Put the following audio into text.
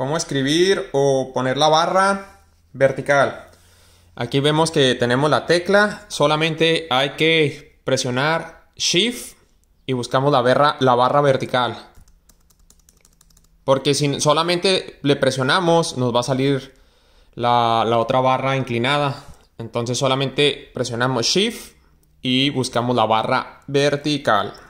cómo escribir o poner la barra vertical. Aquí vemos que tenemos la tecla, solamente hay que presionar Shift y buscamos la barra, vertical. Porque si solamente le presionamos nos va a salir la otra barra inclinada. Entonces solamente presionamos Shift y buscamos la barra vertical.